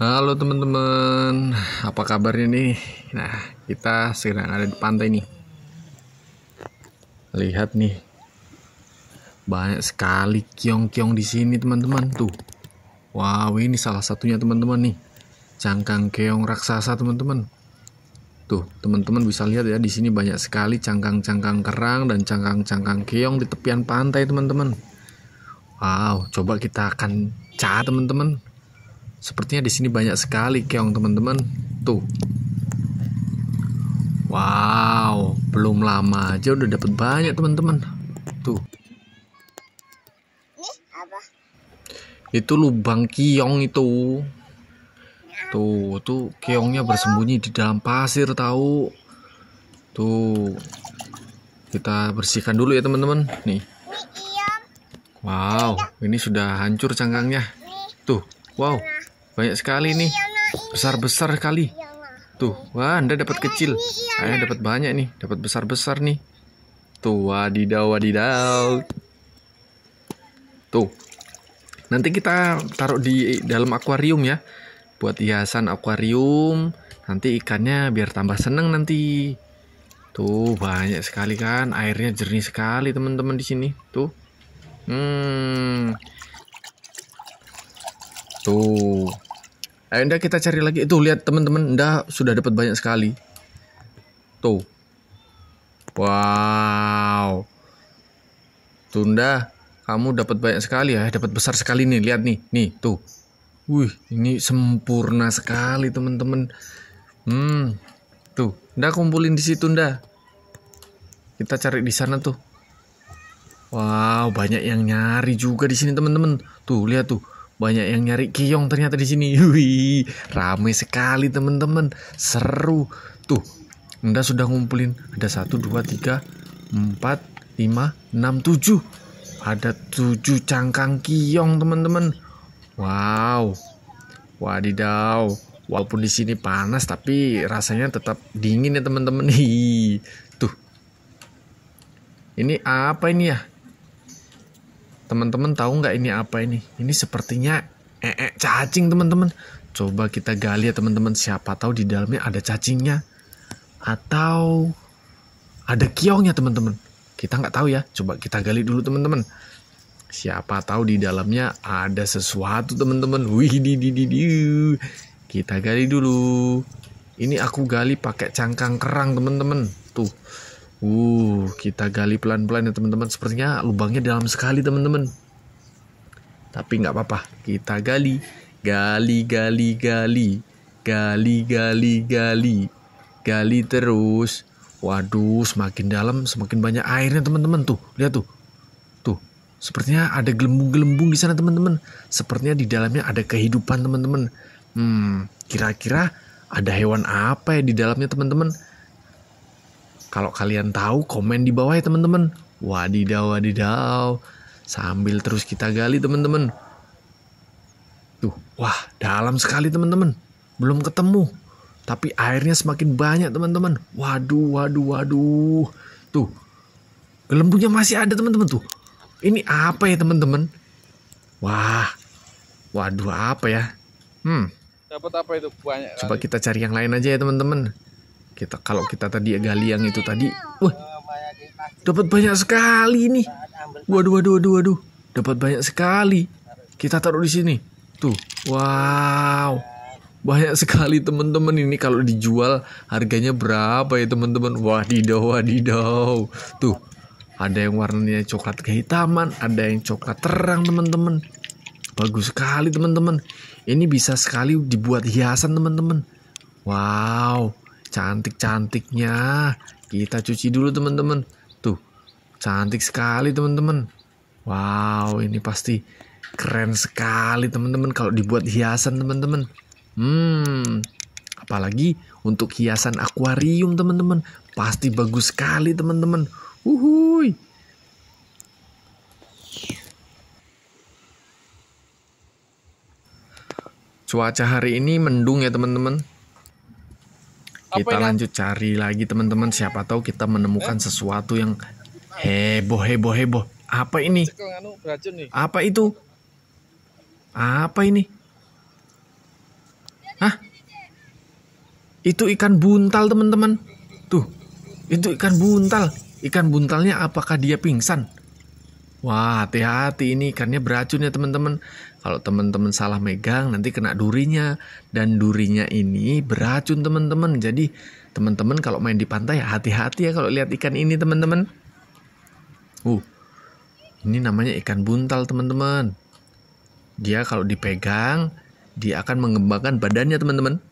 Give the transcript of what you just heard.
Halo teman-teman, apa kabarnya nih? Nah, kita sekarang ada di pantai nih. Lihat nih, banyak sekali kiong-kiong di sini teman-teman tuh. Wow, ini salah satunya teman-teman nih, cangkang keong raksasa teman-teman. Tuh, teman-teman bisa lihat ya di sini banyak sekali cangkang-cangkang kerang dan cangkang-cangkang keong di tepian pantai teman-teman. Wow, coba kita akan cah teman-teman Sepertinya di sini banyak sekali keong teman-teman. Tuh. Wow, belum lama aja udah dapat banyak teman-teman. Tuh. Itu lubang kiong itu. Tuh, tuh keongnya bersembunyi di dalam pasir tahu. Tuh. Kita bersihkan dulu ya, teman-teman. Nih. Wow, ini sudah hancur cangkangnya. Tuh, wow. Nah. Banyak sekali nih. Besar-besar sekali. Tuh, wah Anda dapat kecil. Ayah dapat banyak nih, dapat besar-besar nih. Tuh, wadidaw, wadidaw. Tuh. Nanti kita taruh di dalam akuarium ya. Buat hiasan akuarium, nanti ikannya biar tambah seneng nanti. Tuh, banyak sekali kan. Airnya jernih sekali teman-teman di sini. Tuh. Hmm. Tuh. Ayo kita cari lagi. Itu lihat teman-teman, ndak sudah dapat banyak sekali. Tuh. Wow. Tunda, kamu dapat banyak sekali ya, dapat besar sekali nih. Lihat nih, nih tuh. Wih, ini sempurna sekali teman-teman. Hmm, tuh. Ndak kumpulin di situ ndak. Kita cari di sana tuh. Wow, banyak yang nyari juga di sini teman-teman. Tuh lihat tuh banyak yang nyari kiong ternyata di sini. Wih, rame sekali teman-teman. Seru. Tuh, Anda sudah ngumpulin ada satu dua tiga empat lima enam tujuh, Ada tujuh cangkang kiong teman-teman. Wow. Wadidaw. Walaupun di sini panas tapi rasanya tetap dingin ya teman-teman. Tuh. Ini apa ini ya? teman-teman tahu nggak ini apa ini ini sepertinya ee eh, -e eh, cacing teman-teman coba kita gali ya teman-teman siapa tahu di dalamnya ada cacingnya atau ada kiongnya teman-teman kita nggak tahu ya coba kita gali dulu teman-teman siapa tahu di dalamnya ada sesuatu teman-teman wih di di di di kita gali dulu ini aku gali pakai cangkang kerang teman-teman tuh Uh, kita gali pelan-pelan ya teman-teman. Sepertinya lubangnya dalam sekali teman-teman. Tapi nggak apa-apa, kita gali, gali, gali, gali, gali, gali, gali, gali terus. Waduh, semakin dalam semakin banyak airnya teman-teman tuh. Lihat tuh. Tuh, sepertinya ada gelembung-gelembung di sana teman-teman. Sepertinya di dalamnya ada kehidupan teman-teman. Hmm, kira-kira ada hewan apa ya di dalamnya teman-teman? Kalau kalian tahu, komen di bawah ya teman-teman. Wadidaw, wadidaw. Sambil terus kita gali teman-teman. Tuh, wah dalam sekali teman-teman. Belum ketemu. Tapi airnya semakin banyak teman-teman. Waduh, waduh, waduh. Tuh, gelembungnya masih ada teman-teman tuh. Ini apa ya teman-teman? Wah, waduh apa ya? Hmm. Dapat apa itu banyak. Coba kali. kita cari yang lain aja ya teman-teman kita kalau kita tadi gali yang itu tadi wah dapat banyak sekali nih waduh waduh waduh waduh dapat banyak sekali kita taruh di sini tuh wow banyak sekali teman-teman ini kalau dijual harganya berapa ya teman-teman wadidaw wadidaw tuh ada yang warnanya coklat kehitaman ada yang coklat terang teman-teman bagus sekali teman-teman ini bisa sekali dibuat hiasan teman-teman wow Cantik-cantiknya. Kita cuci dulu teman-teman. Tuh, cantik sekali teman-teman. Wow, ini pasti keren sekali teman-teman kalau dibuat hiasan teman-teman. Hmm, apalagi untuk hiasan akuarium teman-teman. Pasti bagus sekali teman-teman. Uhuy. Cuaca hari ini mendung ya teman-teman kita lanjut cari lagi teman-teman siapa tahu kita menemukan eh? sesuatu yang heboh heboh heboh apa ini apa itu apa ini hah itu ikan buntal teman-teman tuh itu ikan buntal ikan buntalnya apakah dia pingsan Wah, hati-hati ini ikannya beracun ya teman-teman. Kalau teman-teman salah megang nanti kena durinya dan durinya ini beracun teman-teman. Jadi teman-teman kalau main di pantai hati-hati ya kalau lihat ikan ini teman-teman. Uh. Ini namanya ikan buntal teman-teman. Dia kalau dipegang dia akan mengembangkan badannya teman-teman.